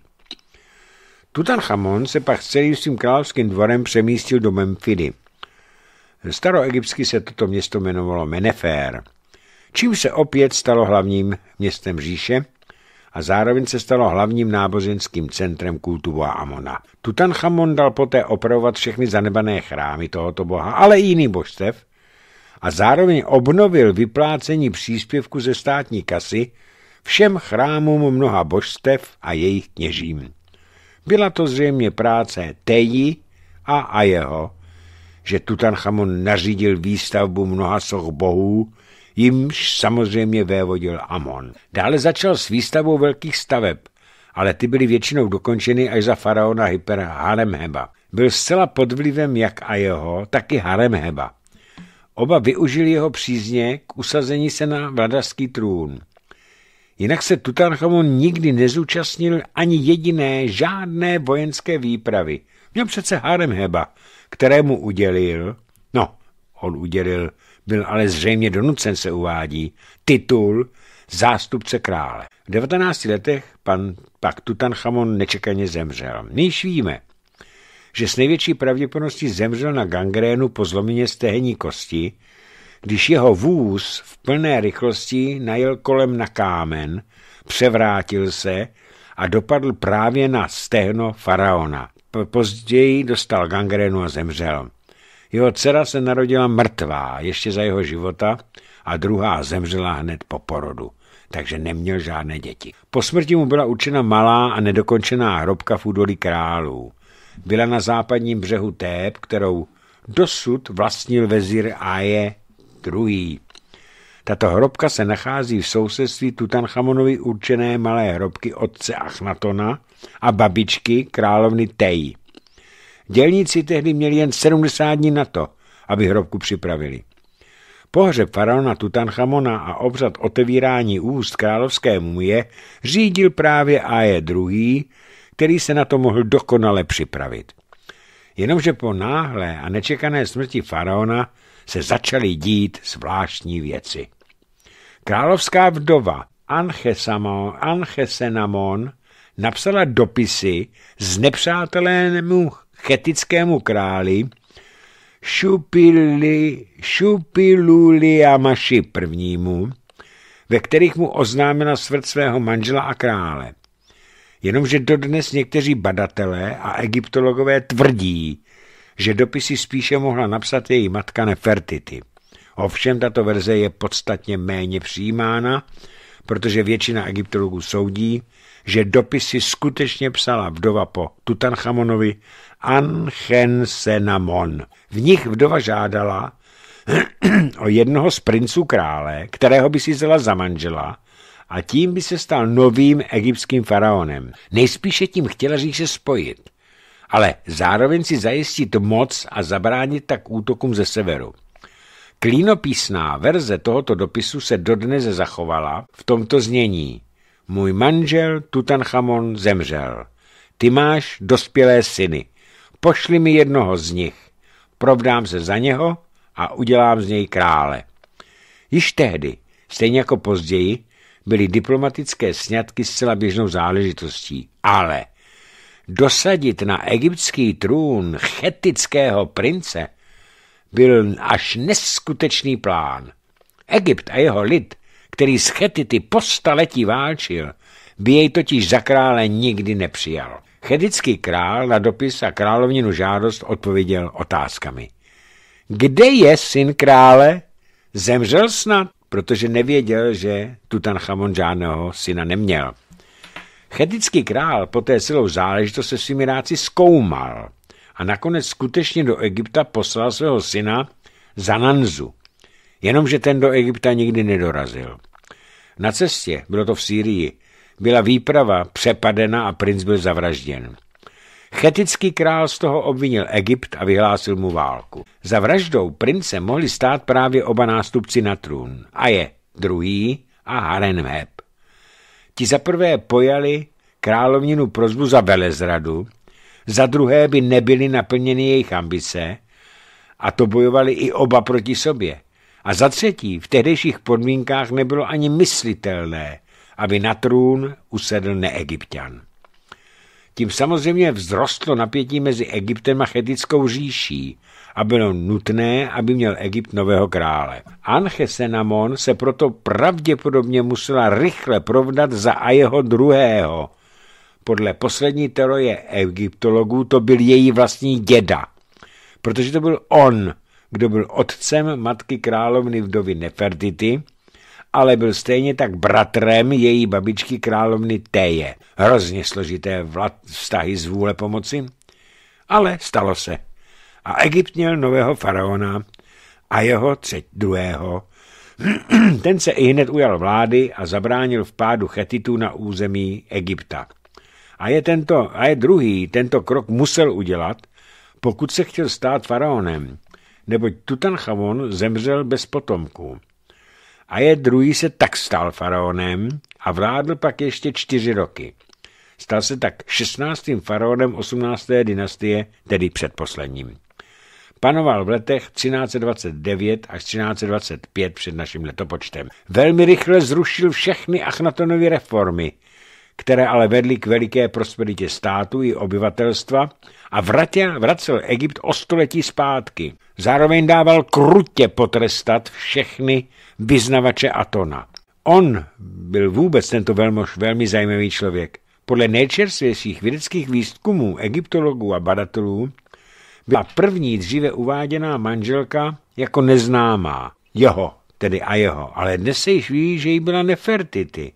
Tutanchamon se pak s celým svým královským dvorem přemístil do Memfidy. Staroegyptsky se toto město jmenovalo Menefér, čím se opět stalo hlavním městem říše a zároveň se stalo hlavním náboženským centrem kultu boha Amona. Tutanchamon dal poté opravovat všechny zanebané chrámy tohoto boha, ale i jiný božstev, a zároveň obnovil vyplácení příspěvku ze státní kasy všem chrámům mnoha božstev a jejich kněžím. Byla to zřejmě práce Teji a Ajeho, že Tutanchamon nařídil výstavbu mnoha soch bohů jimž samozřejmě vévodil Amon. Dále začal s výstavou velkých staveb, ale ty byly většinou dokončeny až za faraona Hyper Haremheba. Byl zcela pod vlivem jak a jeho, tak i Haremheba. Oba využili jeho přízně k usazení se na vladařský trůn. Jinak se Tutanchamon nikdy nezúčastnil ani jediné žádné vojenské výpravy. Měl přece Haremheba, kterému udělil, no, on udělil byl ale zřejmě donucen se uvádí, titul zástupce krále. V 19 letech pan pak Tutanchamon nečekaně zemřel. Nyž víme, že s největší pravděpodobností zemřel na gangrénu po zlomině stehení kosti, když jeho vůz v plné rychlosti najel kolem na kámen, převrátil se a dopadl právě na stehno faraona. Později dostal gangrénu a zemřel. Jeho dcera se narodila mrtvá ještě za jeho života a druhá zemřela hned po porodu, takže neměl žádné děti. Po smrti mu byla určena malá a nedokončená hrobka v údolí králů. Byla na západním břehu Téb, kterou dosud vlastnil vezír Aje II. Tato hrobka se nachází v sousedství Tutanchamonovi určené malé hrobky otce Achnatona a babičky královny Teji. Dělníci tehdy měli jen 70 dní na to, aby hrobku připravili. Pohřeb faraona Tutanchamona a obřad otevírání úst královské mumie řídil právě Aje II., který se na to mohl dokonale připravit. Jenomže po náhlé a nečekané smrti faraona se začaly dít zvláštní věci. Královská vdova Anchesenamon napsala dopisy z nepřátelenému chetickému králi Šupili, Šupiluliamaši prvnímu, ve kterých mu oznámila svrt svého manžela a krále. Jenomže dodnes někteří badatelé a egyptologové tvrdí, že dopisy spíše mohla napsat její matka Nefertity. Ovšem tato verze je podstatně méně přijímána, protože většina egyptologů soudí, že dopisy skutečně psala vdova po Tutanchamonovi Anchensenamon. V nich vdova žádala o jednoho z princů krále, kterého by si zela za manžela, a tím by se stal novým egyptským faraonem. Nejspíše tím chtěla říše spojit, ale zároveň si zajistit moc a zabránit tak útokům ze severu. Klínopísná verze tohoto dopisu se dodnes zachovala v tomto znění. Můj manžel Tutanchamon zemřel. Ty máš dospělé syny. Pošli mi jednoho z nich. Provdám se za něho a udělám z něj krále. Již tehdy, stejně jako později, byly diplomatické sňatky zcela běžnou záležitostí. Ale dosadit na egyptský trůn chetického prince byl až neskutečný plán. Egypt a jeho lid, který s Chetity po staletí válčil, by jej totiž za krále nikdy nepřijal. Chedický král na dopis a královninu žádost odpověděl otázkami. Kde je syn krále? Zemřel snad, protože nevěděl, že Tutanchamon žádného syna neměl. Chedický král poté celou záležitost se svými ráci zkoumal a nakonec skutečně do Egypta poslal svého syna Zananzu, jenomže ten do Egypta nikdy nedorazil. Na cestě, bylo to v Sýrii, byla výprava přepadena a princ byl zavražděn. Chetický král z toho obvinil Egypt a vyhlásil mu válku. Za vraždou prince mohli stát právě oba nástupci na trůn, a je druhý a Harenheb. Ti za prvé pojali královninu prozbu za velezradu, za druhé by nebyly naplněny jejich ambice, a to bojovali i oba proti sobě. A za třetí, v tehdejších podmínkách nebylo ani myslitelné, aby na trůn usedl neegyptian. Tím samozřejmě vzrostlo napětí mezi Egyptem a chetickou říší a bylo nutné, aby měl Egypt nového krále. Anche Senamon se proto pravděpodobně musela rychle provdat za jeho druhého. Podle poslední teorie egyptologů to byl její vlastní děda, protože to byl on, kdo byl otcem matky královny vdovy Nefertity, ale byl stejně tak bratrem její babičky královny Teje. Hrozně složité vlad vztahy z vůle pomoci. Ale stalo se. A Egypt měl nového faraona a jeho třetí druhého. Ten se i hned ujal vlády a zabránil pádu chetitů na území Egypta. A je, tento, a je druhý tento krok musel udělat, pokud se chtěl stát faraonem, neboť Tutanchamon zemřel bez potomků a je druhý se tak stal faraonem a vládl pak ještě čtyři roky. Stal se tak šestnáctým faraonem 18. dynastie, tedy předposledním. Panoval v letech 1329 až 1325 před naším letopočtem. Velmi rychle zrušil všechny Achnatonovy reformy, které ale vedly k veliké prosperitě státu i obyvatelstva a vratil, vracel Egypt o století zpátky. Zároveň dával krutě potrestat všechny vyznavače Atona. On byl vůbec tento velmož velmi zajímavý člověk. Podle nejčerstvějších vědeckých výzkumů egyptologů a badatelů byla první dříve uváděná manželka jako neznámá. Jeho, tedy a jeho, ale dnes se již ví, že jí byla Nefertity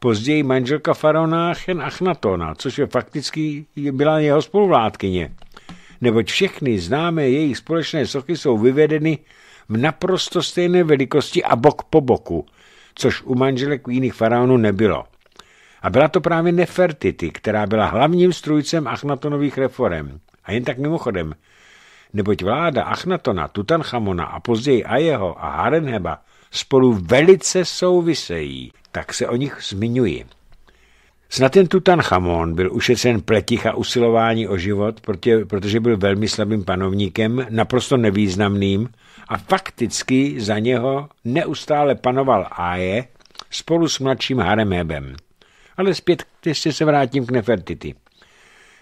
později manželka faraona Achnatona, což je fakticky byla jeho spoluvládkyně. Neboť všechny známé jejich společné sochy jsou vyvedeny v naprosto stejné velikosti a bok po boku, což u manželek jiných faraonů nebylo. A byla to právě Nefertity, která byla hlavním strujcem Achnatonových reform. A jen tak mimochodem, neboť vláda Achnatona, Tutanchamona a později Ajeho a Harenheba – spolu velice souvisejí, tak se o nich zmiňuji. Snad ten Tutanchamon byl ušetřen pletich a usilování o život, protože byl velmi slabým panovníkem, naprosto nevýznamným a fakticky za něho neustále panoval Aje spolu s mladším Haremébem. Ale zpět ještě se vrátím k nefertity.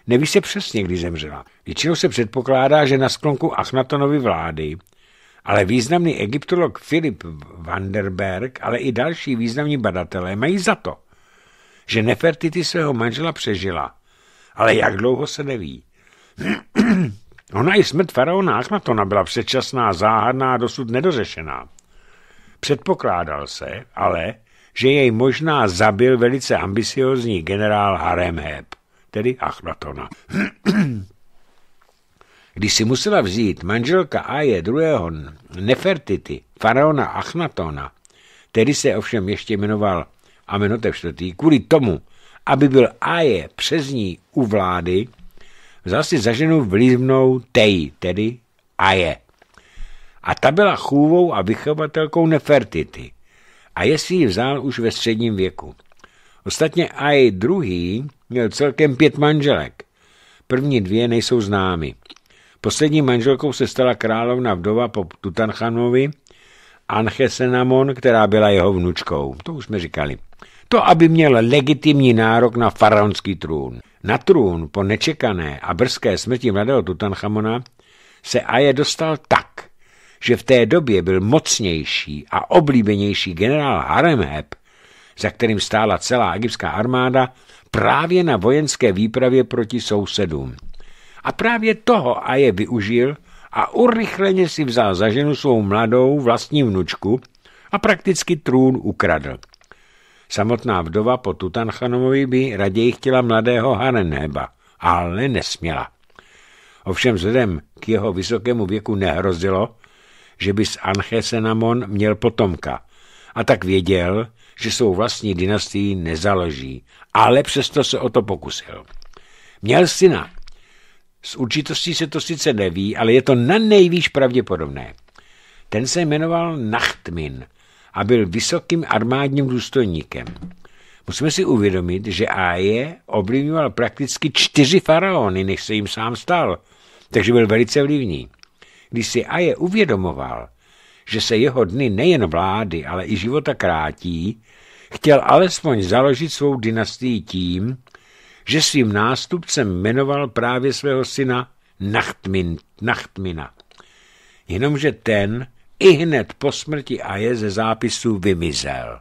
Neví se přesně, kdy zemřela. Většinou se předpokládá, že na sklonku Achnatonovy vlády ale významný egyptolog Filip Vanderberg, ale i další významní badatelé mají za to, že Nefertiti svého manžela přežila, ale jak dlouho se neví. Ona i smrt faraona Achmatona byla předčasná, záhadná a dosud nedořešená. Předpokládal se, ale, že jej možná zabil velice ambiciozní generál Haremheb, tedy Achmatona. Když si musela vzít manželka Aje druhého Nefertity, faraona Achnatona, který se ovšem ještě jmenoval Amenhotep IV., kvůli tomu, aby byl Aje přes ní u vlády, vzal si za ženu vlivnou Tej, tedy Aje. A ta byla chůvou a vychovatelkou Nefertity. A jestli ji vzal už ve středním věku. Ostatně Aje druhý měl celkem pět manželek. První dvě nejsou známy. Poslední manželkou se stala královna vdova po Tutanchamovi, Anche Senamon, která byla jeho vnučkou. To už jsme říkali. To, aby měl legitimní nárok na faraonský trůn. Na trůn po nečekané a brzké smrti mladého Tutanchamona se Aje dostal tak, že v té době byl mocnější a oblíbenější generál Haremheb, za kterým stála celá egyptská armáda, právě na vojenské výpravě proti sousedům. A právě toho a je využil a urychleně si vzal za ženu svou mladou vlastní vnučku a prakticky trůn ukradl. Samotná vdova po Tutanchanovi by raději chtěla mladého Hanenheba, ale nesměla. Ovšem vzhledem k jeho vysokému věku nehrozilo, že by s Anchesenamon měl potomka. A tak věděl, že svou vlastní dynastii nezaloží, ale přesto se o to pokusil. Měl syna, s určitostí se to sice neví, ale je to na nejvýš pravděpodobné. Ten se jmenoval Nachtmin a byl vysokým armádním důstojníkem. Musíme si uvědomit, že Aje ovlivňoval prakticky čtyři faraony, než se jim sám stal, takže byl velice vlivný. Když si Aje uvědomoval, že se jeho dny nejen vlády, ale i života krátí, chtěl alespoň založit svou dynastii tím, že svým nástupcem jmenoval právě svého syna Nachtmin, Nachtmina. Jenomže ten i hned po smrti Aje ze zápisů vymizel.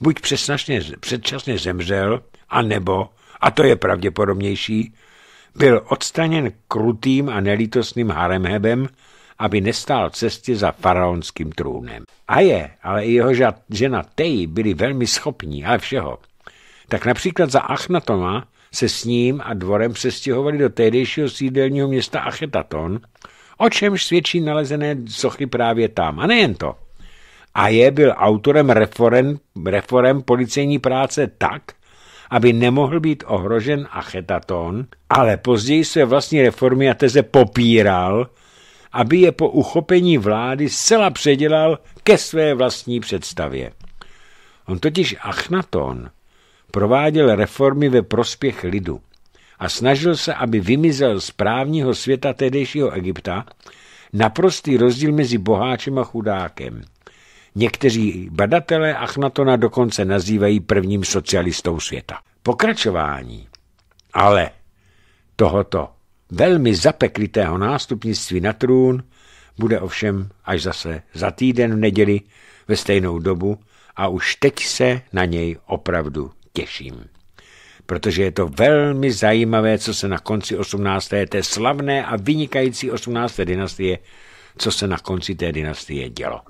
Buď přesnačně, předčasně zemřel, anebo, a to je pravděpodobnější, byl odstraněn krutým a nelítostným Haremhebem, aby nestál cestě za faraonským trůnem. Aje, ale i jeho žena Tej byli velmi schopní a všeho. Tak například za Achnatoma se s ním a dvorem přestěhovali do tehdejšího sídelního města Achetaton, o čemž svědčí nalezené sochy právě tam. A nejen to. A je byl autorem reform, reform policejní práce tak, aby nemohl být ohrožen Achetaton, ale později své vlastní reformy a teze popíral, aby je po uchopení vlády zcela předělal ke své vlastní představě. On totiž Achnaton prováděl reformy ve prospěch lidu a snažil se, aby vymizel z právního světa tehdejšího Egypta naprostý rozdíl mezi boháčem a chudákem. Někteří badatelé Achnatona dokonce nazývají prvním socialistou světa. Pokračování ale tohoto velmi zapeklitého nástupnictví na trůn bude ovšem až zase za týden v neděli ve stejnou dobu a už teď se na něj opravdu těším. Protože je to velmi zajímavé, co se na konci 18. té slavné a vynikající 18. dynastie, co se na konci té dynastie dělo.